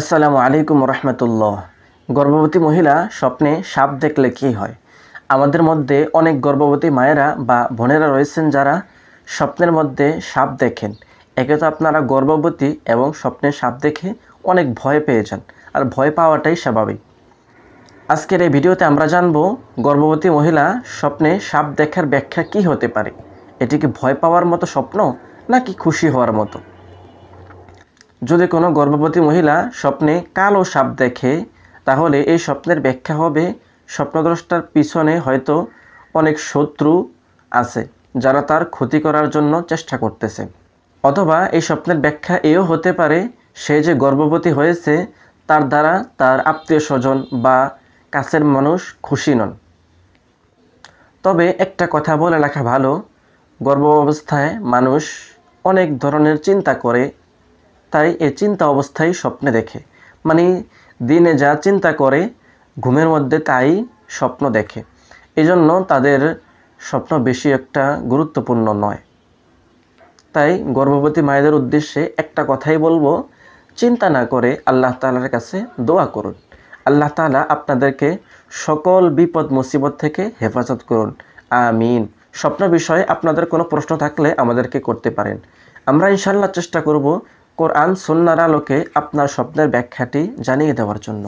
আসসালামু আলাইকুম রহমতুল্লাহ গর্ভবতী মহিলা স্বপ্নে সাপ দেখলে কী হয় আমাদের মধ্যে অনেক গর্ভবতী মায়েরা বা বোনেরা রয়েছেন যারা স্বপ্নের মধ্যে সাপ দেখেন একে তো আপনারা গর্ভবতী এবং স্বপ্নে সাপ দেখে অনেক ভয় পেয়ে যান আর ভয় পাওয়াটাই স্বাভাবিক আজকের এই ভিডিওতে আমরা জানব গর্ভবতী মহিলা স্বপ্নে সাপ দেখার ব্যাখ্যা কি হতে পারে এটি কি ভয় পাওয়ার মতো স্বপ্ন নাকি খুশি হওয়ার মতো যদি কোনো গর্ভবতী মহিলা স্বপ্নে কালো সাপ দেখে তাহলে এই স্বপ্নের ব্যাখ্যা হবে স্বপ্নদ্রষ্টার পিছনে হয়তো অনেক শত্রু আছে যারা তার ক্ষতি করার জন্য চেষ্টা করতেছে অথবা এই স্বপ্নের ব্যাখ্যা এও হতে পারে সে যে গর্ভবতী হয়েছে তার দ্বারা তার আত্মীয় স্বজন বা কাছের মানুষ খুশি নন তবে একটা কথা বলে রাখা ভালো গর্ভ অবস্থায় মানুষ অনেক ধরনের চিন্তা করে তাই এ চিন্তা অবস্থায় স্বপ্নে দেখে মানে দিনে যা চিন্তা করে ঘুমের মধ্যে তাই স্বপ্ন দেখে এজন্য তাদের স্বপ্ন বেশি একটা গুরুত্বপূর্ণ নয় তাই গর্ভবতী মায়েদের উদ্দেশ্যে একটা কথাই বলবো চিন্তা না করে আল্লাহ তালার কাছে দোয়া করুন আল্লাহ তালা আপনাদেরকে সকল বিপদ মুসিবত থেকে হেফাজত করুন আমিন স্বপ্ন বিষয়ে আপনাদের কোনো প্রশ্ন থাকলে আমাদেরকে করতে পারেন আমরা ইনশাল্লাহ চেষ্টা করব কোরআন সুন্নার আলোকে আপনার স্বপ্নের ব্যাখ্যাটি জানিয়ে দেওয়ার জন্য